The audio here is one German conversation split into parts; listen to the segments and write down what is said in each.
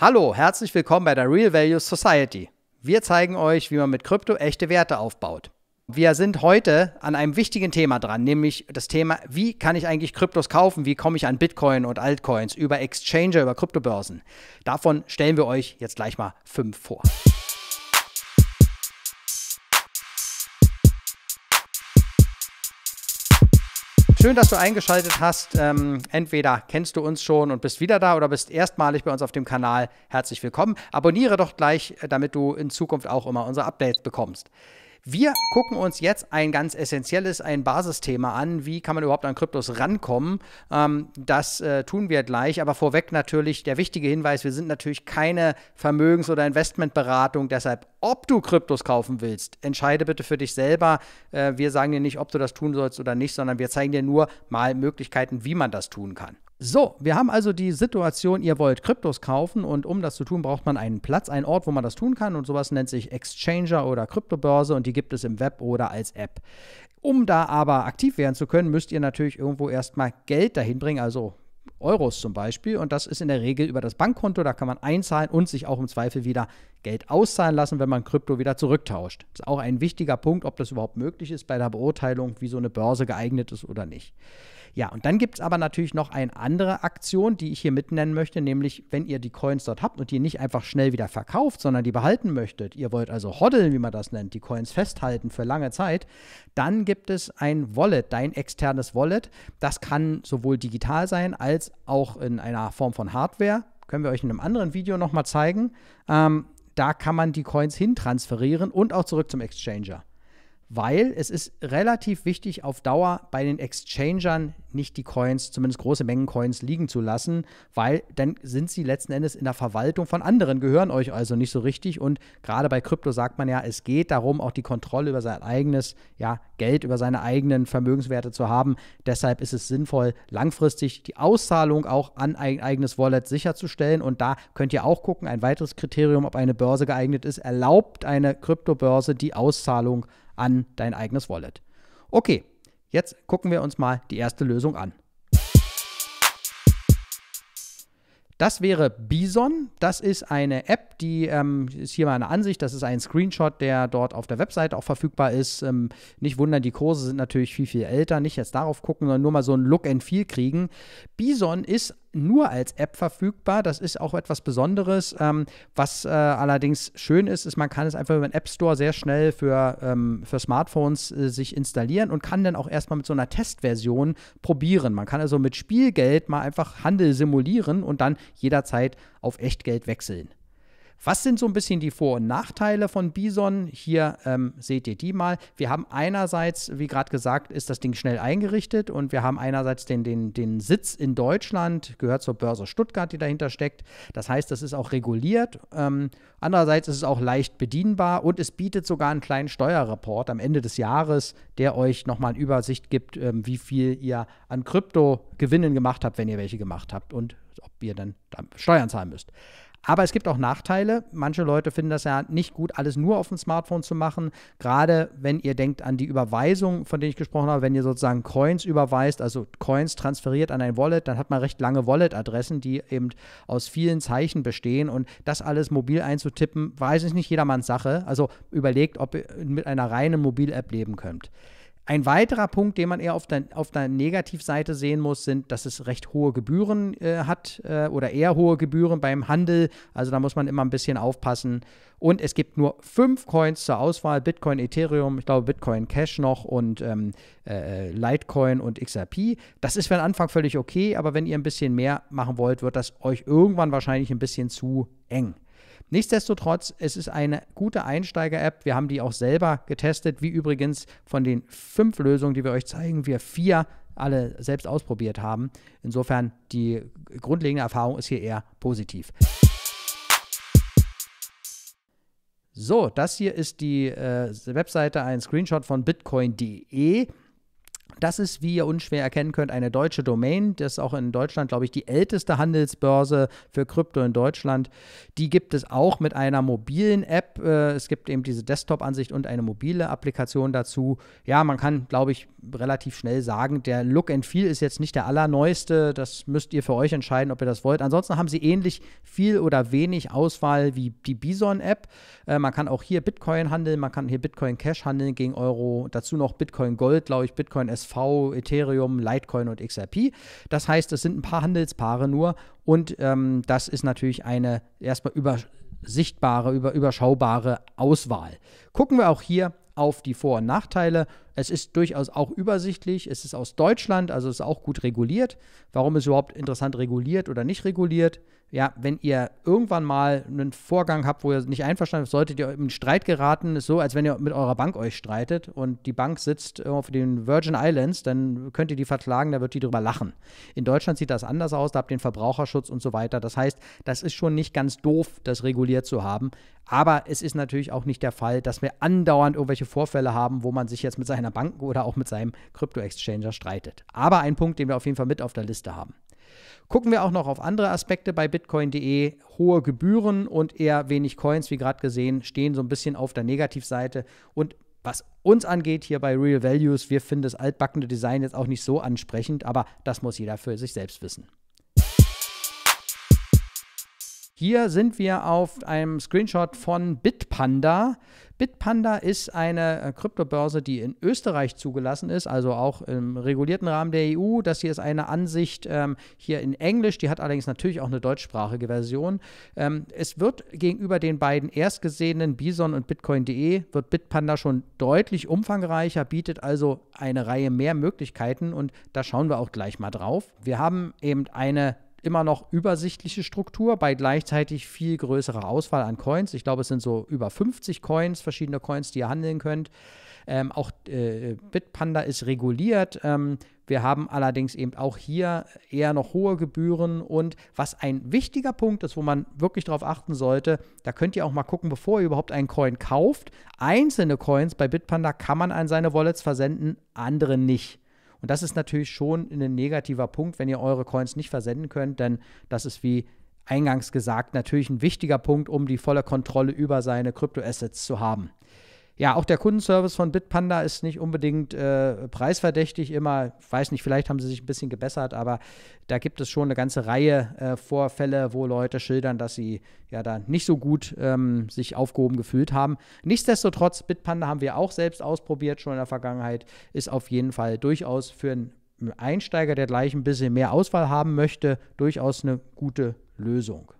Hallo, herzlich willkommen bei der Real Value Society. Wir zeigen euch, wie man mit Krypto echte Werte aufbaut. Wir sind heute an einem wichtigen Thema dran, nämlich das Thema, wie kann ich eigentlich Kryptos kaufen, wie komme ich an Bitcoin und Altcoins über Exchanger, über Kryptobörsen. Davon stellen wir euch jetzt gleich mal fünf vor. Schön, dass du eingeschaltet hast. Ähm, entweder kennst du uns schon und bist wieder da oder bist erstmalig bei uns auf dem Kanal. Herzlich willkommen. Abonniere doch gleich, äh, damit du in Zukunft auch immer unsere Updates bekommst. Wir gucken uns jetzt ein ganz essentielles, ein Basisthema an. Wie kann man überhaupt an Kryptos rankommen? Ähm, das äh, tun wir gleich. Aber vorweg natürlich der wichtige Hinweis, wir sind natürlich keine Vermögens- oder Investmentberatung. Deshalb, ob du Kryptos kaufen willst, entscheide bitte für dich selber. Äh, wir sagen dir nicht, ob du das tun sollst oder nicht, sondern wir zeigen dir nur mal Möglichkeiten, wie man das tun kann. So, wir haben also die Situation, ihr wollt Kryptos kaufen und um das zu tun, braucht man einen Platz, einen Ort, wo man das tun kann und sowas nennt sich Exchanger oder Kryptobörse und die gibt es im Web oder als App. Um da aber aktiv werden zu können, müsst ihr natürlich irgendwo erstmal Geld dahin bringen, also Euros zum Beispiel. Und das ist in der Regel über das Bankkonto. Da kann man einzahlen und sich auch im Zweifel wieder Geld auszahlen lassen, wenn man Krypto wieder zurücktauscht. Das ist auch ein wichtiger Punkt, ob das überhaupt möglich ist bei der Beurteilung, wie so eine Börse geeignet ist oder nicht. Ja, und dann gibt es aber natürlich noch eine andere Aktion, die ich hier mit nennen möchte, nämlich wenn ihr die Coins dort habt und die nicht einfach schnell wieder verkauft, sondern die behalten möchtet, ihr wollt also hoddeln, wie man das nennt, die Coins festhalten für lange Zeit, dann gibt es ein Wallet, dein externes Wallet. Das kann sowohl digital sein als auch in einer Form von Hardware. Können wir euch in einem anderen Video nochmal zeigen. Ähm, da kann man die Coins hintransferieren und auch zurück zum Exchanger weil es ist relativ wichtig, auf Dauer bei den Exchangern nicht die Coins, zumindest große Mengen Coins, liegen zu lassen, weil dann sind sie letzten Endes in der Verwaltung von anderen, gehören euch also nicht so richtig. Und gerade bei Krypto sagt man ja, es geht darum, auch die Kontrolle über sein eigenes ja, Geld, über seine eigenen Vermögenswerte zu haben. Deshalb ist es sinnvoll, langfristig die Auszahlung auch an ein eigenes Wallet sicherzustellen. Und da könnt ihr auch gucken, ein weiteres Kriterium, ob eine Börse geeignet ist, erlaubt eine Kryptobörse die Auszahlung an dein eigenes Wallet. Okay, jetzt gucken wir uns mal die erste Lösung an. Das wäre Bison. Das ist eine App, die ähm, ist hier mal eine Ansicht. Das ist ein Screenshot, der dort auf der Webseite auch verfügbar ist. Ähm, nicht wundern, die Kurse sind natürlich viel, viel älter. Nicht jetzt darauf gucken, sondern nur mal so ein Look and Feel kriegen. Bison ist nur als App verfügbar. Das ist auch etwas Besonderes. Ähm, was äh, allerdings schön ist, ist, man kann es einfach über den App Store sehr schnell für, ähm, für Smartphones äh, sich installieren und kann dann auch erstmal mit so einer Testversion probieren. Man kann also mit Spielgeld mal einfach Handel simulieren und dann jederzeit auf Echtgeld wechseln. Was sind so ein bisschen die Vor- und Nachteile von Bison? Hier ähm, seht ihr die mal. Wir haben einerseits, wie gerade gesagt, ist das Ding schnell eingerichtet und wir haben einerseits den, den, den Sitz in Deutschland, gehört zur Börse Stuttgart, die dahinter steckt. Das heißt, das ist auch reguliert. Ähm, andererseits ist es auch leicht bedienbar und es bietet sogar einen kleinen Steuerreport am Ende des Jahres, der euch nochmal eine Übersicht gibt, ähm, wie viel ihr an Kryptogewinnen gemacht habt, wenn ihr welche gemacht habt und ob ihr dann Steuern zahlen müsst. Aber es gibt auch Nachteile. Manche Leute finden das ja nicht gut, alles nur auf dem Smartphone zu machen. Gerade wenn ihr denkt an die Überweisung, von denen ich gesprochen habe, wenn ihr sozusagen Coins überweist, also Coins transferiert an ein Wallet, dann hat man recht lange Wallet-Adressen, die eben aus vielen Zeichen bestehen. Und das alles mobil einzutippen, weiß ich nicht jedermanns Sache. Also überlegt, ob ihr mit einer reinen Mobil-App leben könnt. Ein weiterer Punkt, den man eher auf der, auf der Negativseite sehen muss, sind, dass es recht hohe Gebühren äh, hat äh, oder eher hohe Gebühren beim Handel. Also da muss man immer ein bisschen aufpassen. Und es gibt nur fünf Coins zur Auswahl: Bitcoin, Ethereum, ich glaube Bitcoin Cash noch und ähm, äh, äh Litecoin und XRP. Das ist für den Anfang völlig okay, aber wenn ihr ein bisschen mehr machen wollt, wird das euch irgendwann wahrscheinlich ein bisschen zu eng. Nichtsdestotrotz, es ist eine gute Einsteiger-App. Wir haben die auch selber getestet, wie übrigens von den fünf Lösungen, die wir euch zeigen, wir vier alle selbst ausprobiert haben. Insofern, die grundlegende Erfahrung ist hier eher positiv. So, das hier ist die äh, Webseite, ein Screenshot von bitcoin.de. Das ist, wie ihr unschwer erkennen könnt, eine deutsche Domain. Das ist auch in Deutschland, glaube ich, die älteste Handelsbörse für Krypto in Deutschland. Die gibt es auch mit einer mobilen App. Äh, es gibt eben diese Desktop-Ansicht und eine mobile Applikation dazu. Ja, man kann, glaube ich, relativ schnell sagen, der Look and Feel ist jetzt nicht der allerneueste. Das müsst ihr für euch entscheiden, ob ihr das wollt. Ansonsten haben sie ähnlich viel oder wenig Auswahl wie die Bison-App. Äh, man kann auch hier Bitcoin handeln, man kann hier Bitcoin Cash handeln gegen Euro. Dazu noch Bitcoin Gold, glaube ich, Bitcoin S MSV, Ethereum, Litecoin und XRP. Das heißt, es sind ein paar Handelspaare nur und ähm, das ist natürlich eine erstmal übersichtbare, über, überschaubare Auswahl. Gucken wir auch hier auf die Vor- und Nachteile. Es ist durchaus auch übersichtlich. Es ist aus Deutschland, also ist auch gut reguliert. Warum ist überhaupt interessant reguliert oder nicht reguliert? ja, wenn ihr irgendwann mal einen Vorgang habt, wo ihr nicht einverstanden seid, solltet ihr in Streit geraten, ist so, als wenn ihr mit eurer Bank euch streitet und die Bank sitzt äh, auf den Virgin Islands, dann könnt ihr die verklagen, da wird die drüber lachen. In Deutschland sieht das anders aus, da habt ihr den Verbraucherschutz und so weiter. Das heißt, das ist schon nicht ganz doof, das reguliert zu haben. Aber es ist natürlich auch nicht der Fall, dass wir andauernd irgendwelche Vorfälle haben, wo man sich jetzt mit seiner Bank oder auch mit seinem Krypto-Exchanger streitet. Aber ein Punkt, den wir auf jeden Fall mit auf der Liste haben. Gucken wir auch noch auf andere Aspekte bei bitcoin.de. Hohe Gebühren und eher wenig Coins, wie gerade gesehen, stehen so ein bisschen auf der Negativseite. Und was uns angeht hier bei Real Values, wir finden das altbackende Design jetzt auch nicht so ansprechend, aber das muss jeder für sich selbst wissen. Hier sind wir auf einem Screenshot von Bitpanda. Bitpanda ist eine äh, Kryptobörse, die in Österreich zugelassen ist, also auch im regulierten Rahmen der EU. Das hier ist eine Ansicht ähm, hier in Englisch, die hat allerdings natürlich auch eine deutschsprachige Version. Ähm, es wird gegenüber den beiden erstgesehenen Bison und Bitcoin.de wird Bitpanda schon deutlich umfangreicher, bietet also eine Reihe mehr Möglichkeiten und da schauen wir auch gleich mal drauf. Wir haben eben eine immer noch übersichtliche Struktur bei gleichzeitig viel größerer Auswahl an Coins. Ich glaube, es sind so über 50 Coins, verschiedene Coins, die ihr handeln könnt. Ähm, auch äh, Bitpanda ist reguliert. Ähm, wir haben allerdings eben auch hier eher noch hohe Gebühren. Und was ein wichtiger Punkt ist, wo man wirklich darauf achten sollte, da könnt ihr auch mal gucken, bevor ihr überhaupt einen Coin kauft. Einzelne Coins bei Bitpanda kann man an seine Wallets versenden, andere nicht. Und das ist natürlich schon ein negativer Punkt, wenn ihr eure Coins nicht versenden könnt, denn das ist wie eingangs gesagt natürlich ein wichtiger Punkt, um die volle Kontrolle über seine Kryptoassets zu haben ja, auch der Kundenservice von Bitpanda ist nicht unbedingt äh, preisverdächtig immer. Ich Weiß nicht, vielleicht haben sie sich ein bisschen gebessert, aber da gibt es schon eine ganze Reihe äh, Vorfälle, wo Leute schildern, dass sie ja da nicht so gut ähm, sich aufgehoben gefühlt haben. Nichtsdestotrotz, Bitpanda haben wir auch selbst ausprobiert, schon in der Vergangenheit, ist auf jeden Fall durchaus für einen Einsteiger, der gleich ein bisschen mehr Auswahl haben möchte, durchaus eine gute Lösung.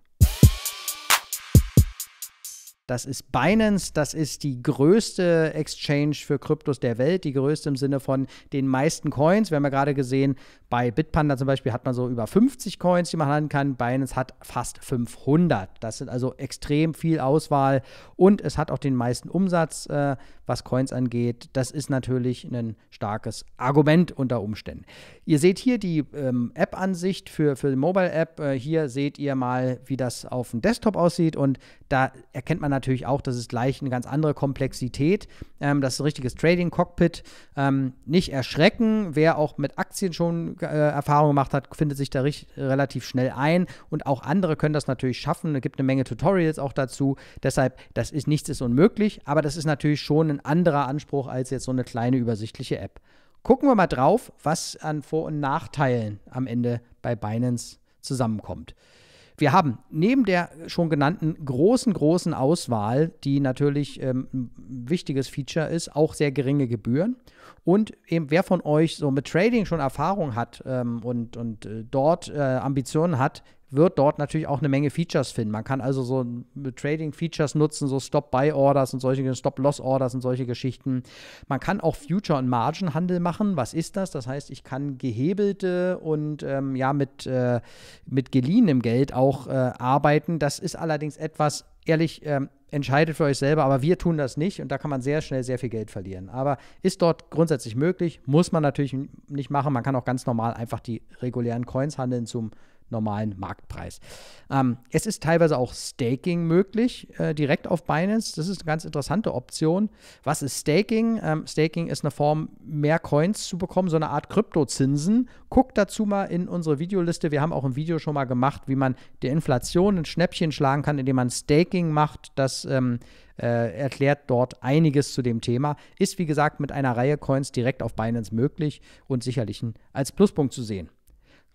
Das ist Binance, das ist die größte Exchange für Kryptos der Welt, die größte im Sinne von den meisten Coins. Wir haben ja gerade gesehen, bei Bitpanda zum Beispiel hat man so über 50 Coins, die man handeln kann. Binance hat fast 500. Das sind also extrem viel Auswahl und es hat auch den meisten Umsatz. Äh, was Coins angeht. Das ist natürlich ein starkes Argument unter Umständen. Ihr seht hier die ähm, App-Ansicht für, für die Mobile-App. Äh, hier seht ihr mal, wie das auf dem Desktop aussieht. Und da erkennt man natürlich auch, dass es gleich eine ganz andere Komplexität. Ähm, das ist ein richtiges Trading-Cockpit. Ähm, nicht erschrecken. Wer auch mit Aktien schon äh, Erfahrung gemacht hat, findet sich da relativ schnell ein. Und auch andere können das natürlich schaffen. Es gibt eine Menge Tutorials auch dazu. Deshalb, das ist nichts ist unmöglich. Aber das ist natürlich schon ein anderer Anspruch als jetzt so eine kleine übersichtliche App. Gucken wir mal drauf, was an Vor- und Nachteilen am Ende bei Binance zusammenkommt. Wir haben neben der schon genannten großen, großen Auswahl, die natürlich ähm, ein wichtiges Feature ist, auch sehr geringe Gebühren. Und eben wer von euch so mit Trading schon Erfahrung hat ähm, und, und äh, dort äh, Ambitionen hat, wird dort natürlich auch eine Menge Features finden. Man kann also so Trading-Features nutzen, so Stop-Buy-Orders und solche Stop-Loss-Orders und solche Geschichten. Man kann auch Future- und Margin-Handel machen. Was ist das? Das heißt, ich kann gehebelte und ähm, ja mit, äh, mit geliehenem Geld auch äh, arbeiten. Das ist allerdings etwas, ehrlich, ähm, entscheidet für euch selber, aber wir tun das nicht und da kann man sehr schnell sehr viel Geld verlieren. Aber ist dort grundsätzlich möglich, muss man natürlich nicht machen. Man kann auch ganz normal einfach die regulären Coins handeln zum normalen Marktpreis. Ähm, es ist teilweise auch Staking möglich, äh, direkt auf Binance. Das ist eine ganz interessante Option. Was ist Staking? Ähm, Staking ist eine Form, mehr Coins zu bekommen, so eine Art Kryptozinsen. Guckt dazu mal in unsere Videoliste. Wir haben auch ein Video schon mal gemacht, wie man der Inflation ein Schnäppchen schlagen kann, indem man Staking macht. Das ähm, äh, erklärt dort einiges zu dem Thema. Ist, wie gesagt, mit einer Reihe Coins direkt auf Binance möglich und sicherlich als Pluspunkt zu sehen.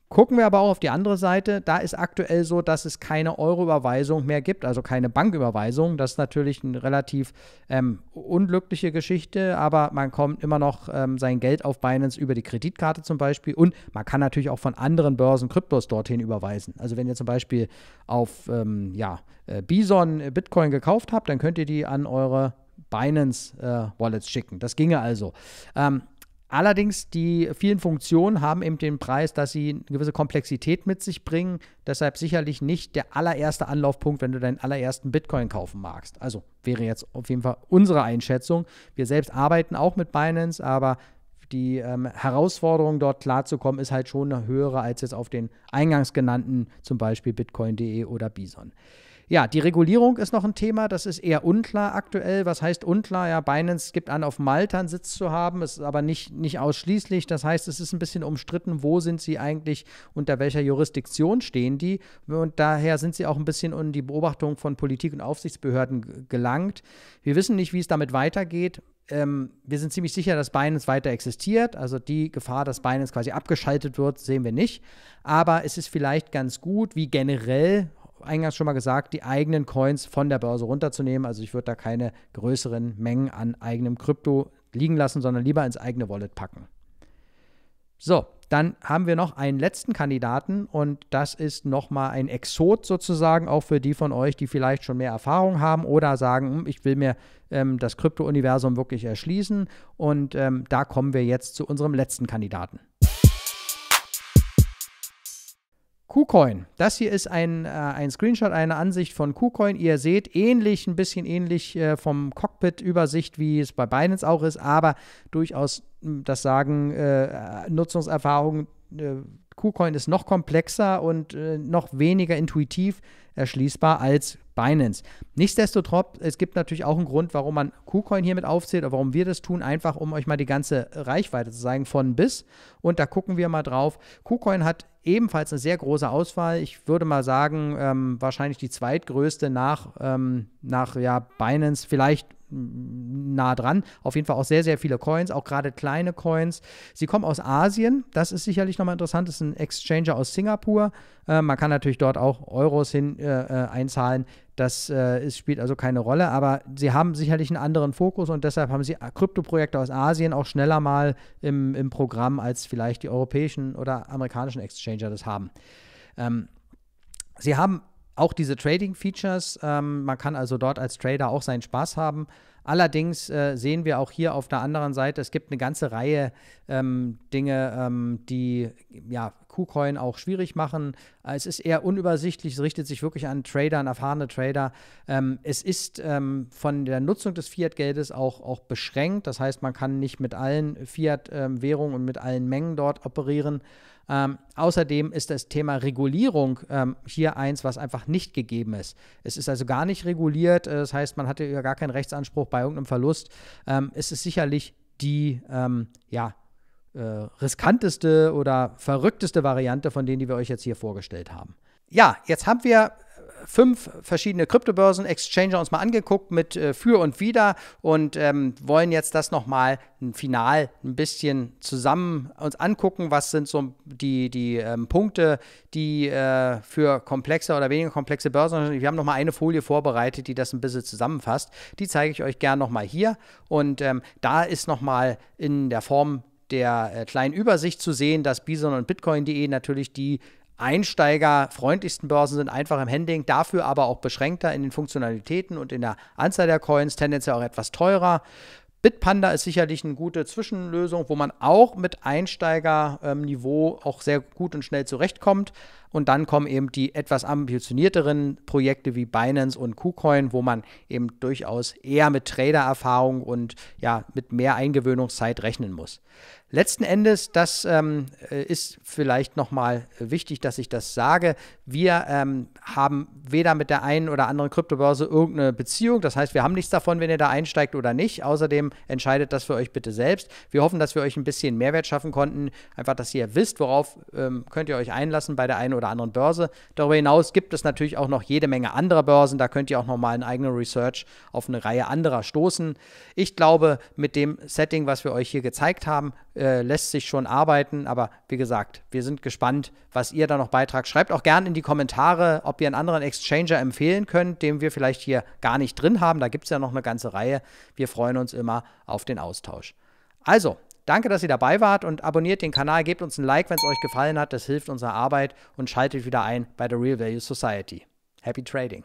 Gucken wir aber auch auf die andere Seite. Da ist aktuell so, dass es keine Euro-Überweisung mehr gibt, also keine Banküberweisung. Das ist natürlich eine relativ ähm, unglückliche Geschichte, aber man kommt immer noch ähm, sein Geld auf Binance über die Kreditkarte zum Beispiel und man kann natürlich auch von anderen Börsen Kryptos dorthin überweisen. Also wenn ihr zum Beispiel auf ähm, ja, äh, Bison äh, Bitcoin gekauft habt, dann könnt ihr die an eure Binance äh, Wallets schicken. Das ginge also. Ähm, Allerdings, die vielen Funktionen haben eben den Preis, dass sie eine gewisse Komplexität mit sich bringen. Deshalb sicherlich nicht der allererste Anlaufpunkt, wenn du deinen allerersten Bitcoin kaufen magst. Also wäre jetzt auf jeden Fall unsere Einschätzung. Wir selbst arbeiten auch mit Binance, aber die ähm, Herausforderung, dort klarzukommen, ist halt schon eine höhere als jetzt auf den eingangs genannten, zum Beispiel bitcoin.de oder Bison. Ja, die Regulierung ist noch ein Thema. Das ist eher unklar aktuell. Was heißt unklar? Ja, Binance gibt an, auf Malta einen Sitz zu haben, ist aber nicht, nicht ausschließlich. Das heißt, es ist ein bisschen umstritten, wo sind sie eigentlich, unter welcher Jurisdiktion stehen die. Und daher sind sie auch ein bisschen in die Beobachtung von Politik und Aufsichtsbehörden gelangt. Wir wissen nicht, wie es damit weitergeht. Ähm, wir sind ziemlich sicher, dass Binance weiter existiert. Also die Gefahr, dass Binance quasi abgeschaltet wird, sehen wir nicht. Aber es ist vielleicht ganz gut, wie generell eingangs schon mal gesagt, die eigenen Coins von der Börse runterzunehmen. Also ich würde da keine größeren Mengen an eigenem Krypto liegen lassen, sondern lieber ins eigene Wallet packen. So, dann haben wir noch einen letzten Kandidaten und das ist nochmal ein Exot sozusagen, auch für die von euch, die vielleicht schon mehr Erfahrung haben oder sagen, hm, ich will mir ähm, das Krypto-Universum wirklich erschließen. Und ähm, da kommen wir jetzt zu unserem letzten Kandidaten. KuCoin. Das hier ist ein, äh, ein Screenshot, eine Ansicht von KuCoin. Ihr seht, ähnlich, ein bisschen ähnlich äh, vom Cockpit-Übersicht, wie es bei Binance auch ist, aber durchaus, hm, das sagen äh, Nutzungserfahrungen, äh, KuCoin ist noch komplexer und äh, noch weniger intuitiv erschließbar als Binance. Nichtsdestotrotz, es gibt natürlich auch einen Grund, warum man KuCoin hier mit aufzählt oder warum wir das tun, einfach um euch mal die ganze Reichweite zu zeigen von bis. Und da gucken wir mal drauf. KuCoin hat ebenfalls eine sehr große Auswahl. Ich würde mal sagen, ähm, wahrscheinlich die zweitgrößte nach, ähm, nach ja, Binance, vielleicht nah dran. Auf jeden Fall auch sehr, sehr viele Coins, auch gerade kleine Coins. Sie kommen aus Asien, das ist sicherlich nochmal interessant. Das ist ein Exchanger aus Singapur. Äh, man kann natürlich dort auch Euros hin äh, äh einzahlen. Das äh, spielt also keine Rolle, aber sie haben sicherlich einen anderen Fokus und deshalb haben sie Kryptoprojekte aus Asien auch schneller mal im, im Programm, als vielleicht die europäischen oder amerikanischen Exchanger das haben. Ähm, sie haben auch diese Trading-Features, ähm, man kann also dort als Trader auch seinen Spaß haben. Allerdings äh, sehen wir auch hier auf der anderen Seite, es gibt eine ganze Reihe ähm, Dinge, ähm, die ja, KuCoin auch schwierig machen. Äh, es ist eher unübersichtlich, es richtet sich wirklich an Trader, an erfahrene Trader. Ähm, es ist ähm, von der Nutzung des Fiat-Geldes auch, auch beschränkt. Das heißt, man kann nicht mit allen Fiat-Währungen ähm, und mit allen Mengen dort operieren. Ähm, außerdem ist das Thema Regulierung ähm, hier eins, was einfach nicht gegeben ist. Es ist also gar nicht reguliert, äh, das heißt, man hatte ja gar keinen Rechtsanspruch bei irgendeinem Verlust. Ähm, es ist sicherlich die, ähm, ja, äh, riskanteste oder verrückteste Variante von denen, die wir euch jetzt hier vorgestellt haben. Ja, jetzt haben wir fünf verschiedene Kryptobörsen, Exchanger uns mal angeguckt mit äh, für und wider und ähm, wollen jetzt das nochmal final ein bisschen zusammen uns angucken. Was sind so die, die ähm, Punkte, die äh, für komplexe oder weniger komplexe Börsen? Wir haben nochmal eine Folie vorbereitet, die das ein bisschen zusammenfasst. Die zeige ich euch gerne nochmal hier und ähm, da ist nochmal in der Form der äh, kleinen Übersicht zu sehen, dass Bison und Bitcoin.de natürlich die einsteigerfreundlichsten Börsen sind einfach im Handling, dafür aber auch beschränkter in den Funktionalitäten und in der Anzahl der Coins, tendenziell auch etwas teurer. Bitpanda ist sicherlich eine gute Zwischenlösung, wo man auch mit Einsteigerniveau auch sehr gut und schnell zurechtkommt. Und dann kommen eben die etwas ambitionierteren Projekte wie Binance und KuCoin, wo man eben durchaus eher mit Trader-Erfahrung und ja, mit mehr Eingewöhnungszeit rechnen muss. Letzten Endes, das ähm, äh, ist vielleicht nochmal wichtig, dass ich das sage. Wir ähm, haben weder mit der einen oder anderen Kryptobörse irgendeine Beziehung. Das heißt, wir haben nichts davon, wenn ihr da einsteigt oder nicht. Außerdem entscheidet das für euch bitte selbst. Wir hoffen, dass wir euch ein bisschen Mehrwert schaffen konnten. Einfach, dass ihr wisst, worauf ähm, könnt ihr euch einlassen bei der einen oder anderen Börse. Darüber hinaus gibt es natürlich auch noch jede Menge anderer Börsen. Da könnt ihr auch nochmal in eigener Research auf eine Reihe anderer stoßen. Ich glaube, mit dem Setting, was wir euch hier gezeigt haben, äh, lässt sich schon arbeiten. Aber wie gesagt, wir sind gespannt, was ihr da noch beitragt. Schreibt auch gerne in die Kommentare, ob ihr einen anderen Exchanger empfehlen könnt, den wir vielleicht hier gar nicht drin haben. Da gibt es ja noch eine ganze Reihe. Wir freuen uns immer auf den Austausch. Also, Danke, dass ihr dabei wart und abonniert den Kanal, gebt uns ein Like, wenn es euch gefallen hat. Das hilft unserer Arbeit und schaltet wieder ein bei der Real Value Society. Happy Trading!